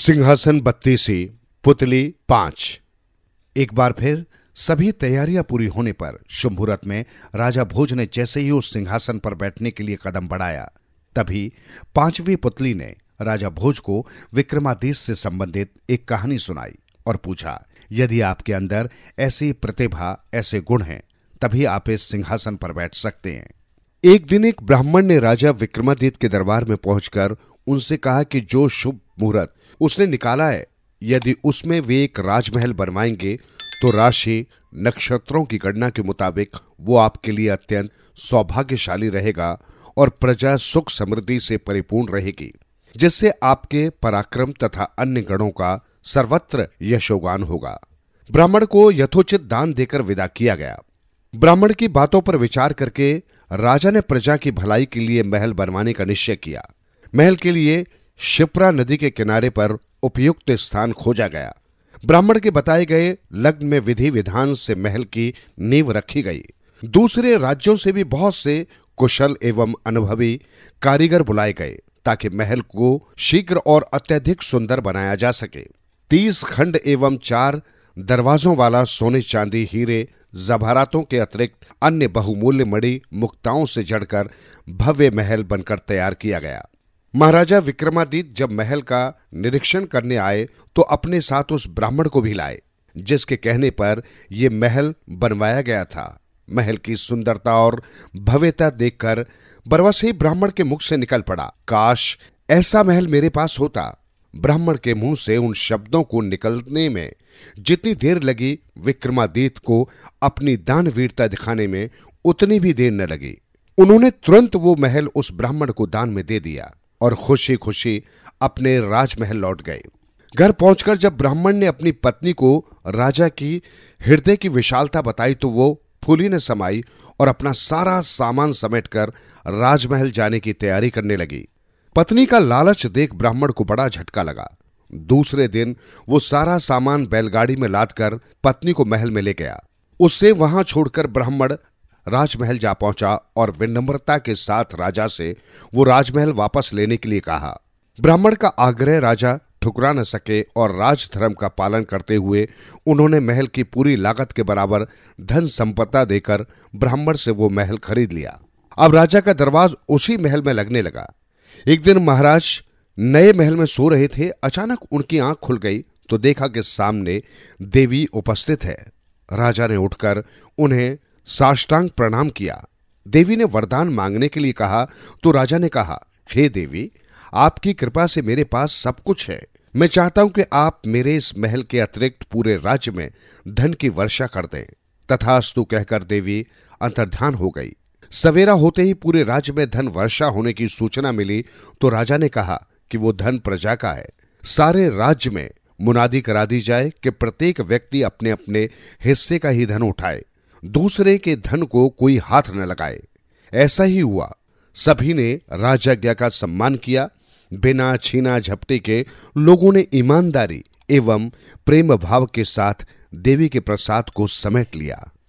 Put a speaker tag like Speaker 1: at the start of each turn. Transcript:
Speaker 1: सिंहासन बत्तीसी पुतली पांच एक बार फिर सभी तैयारियां पूरी होने पर शुभुरत में राजा भोज ने जैसे ही उस सिंहासन पर बैठने के लिए कदम बढ़ाया तभी पांचवी पुतली ने राजा भोज को विक्रमादित्य से संबंधित एक कहानी सुनाई और पूछा यदि आपके अंदर ऐसी प्रतिभा ऐसे गुण हैं तभी आप इस सिंहासन पर बैठ सकते हैं एक दिन एक ब्राह्मण ने राजा विक्रमादित्य के दरबार में पहुंचकर उनसे कहा कि जो शुभ मुहूर्त उसने निकाला है यदि उसमें वे एक राजमहल बनवाएंगे तो राशि नक्षत्रों की गणना के मुताबिक वो आपके लिए अत्यंत सौभाग्यशाली रहेगा और प्रजा सुख समृद्धि से परिपूर्ण रहेगी जिससे आपके पराक्रम तथा अन्य गणों का सर्वत्र यशोगान होगा ब्राह्मण को यथोचित दान देकर विदा किया गया ब्राह्मण की बातों पर विचार करके राजा ने प्रजा की भलाई के लिए महल बनवाने का निश्चय किया महल के लिए शिप्रा नदी के किनारे पर उपयुक्त स्थान खोजा गया ब्राह्मण के बताए गए लग्न में विधि विधान से महल की नींव रखी गई दूसरे राज्यों से भी बहुत से कुशल एवं अनुभवी कारीगर बुलाए गए ताकि महल को शीघ्र और अत्यधिक सुंदर बनाया जा सके तीस खंड एवं चार दरवाजों वाला सोने चांदी हीरे जभारातों के अतिरिक्त अन्य बहुमूल्य मणि मुक्ताओं से जड़कर भव्य महल बनकर तैयार किया गया महाराजा विक्रमादित्य जब महल का निरीक्षण करने आए तो अपने साथ उस ब्राह्मण को भी लाए जिसके कहने पर यह महल बनवाया गया था महल की सुंदरता और भव्यता देखकर बरवासी ब्राह्मण के मुख से निकल पड़ा काश ऐसा महल मेरे पास होता ब्राह्मण के मुंह से उन शब्दों को निकलने में जितनी देर लगी विक्रमादित्य को अपनी दानवीरता दिखाने में उतनी भी देर न लगी उन्होंने तुरंत वो महल उस ब्राह्मण को दान में दे दिया और खुशी खुशी अपने राजमहल लौट गए घर पहुंचकर जब ब्राह्मण ने अपनी पत्नी को राजा की हृदय की विशालता बताई तो वो फूली ने समाई और अपना सारा सामान समेटकर राजमहल जाने की तैयारी करने लगी पत्नी का लालच देख ब्राह्मण को बड़ा झटका लगा दूसरे दिन वो सारा सामान बैलगाड़ी में लादकर पत्नी को महल में ले गया उससे वहां छोड़कर ब्राह्मण राजमहल जा पहुंचा और विनम्रता के साथ राजा से वो राजमहल वापस लेने के लिए कहा ब्राह्मण का आग्रह राजा ठुकरा न सके और राजधर्म का पालन करते हुए उन्होंने महल की पूरी लागत के बराबर धन संपदा देकर ब्राह्मण से वो महल खरीद लिया अब राजा का दरवाज उसी महल में लगने लगा एक दिन महाराज नए महल में सो रहे थे अचानक उनकी आंख खुल गई तो देखा कि सामने देवी उपस्थित है राजा ने उठकर उन्हें साष्टांग प्रणाम किया देवी ने वरदान मांगने के लिए कहा तो राजा ने कहा हे देवी आपकी कृपा से मेरे पास सब कुछ है मैं चाहता हूं कि आप मेरे इस महल के अतिरिक्त पूरे राज्य में धन की वर्षा कर दें तथास्तु कहकर देवी अंतर्ध्यान हो गई सवेरा होते ही पूरे राज्य में धन वर्षा होने की सूचना मिली तो राजा ने कहा कि वो धन प्रजा का है सारे राज्य में मुनादी करा दी जाए कि प्रत्येक व्यक्ति अपने अपने हिस्से का ही धन उठाए दूसरे के धन को कोई हाथ न लगाए ऐसा ही हुआ सभी ने राजाज्ञा का सम्मान किया बिना छीना झपटे के लोगों ने ईमानदारी एवं प्रेम भाव के साथ देवी के प्रसाद को समेट लिया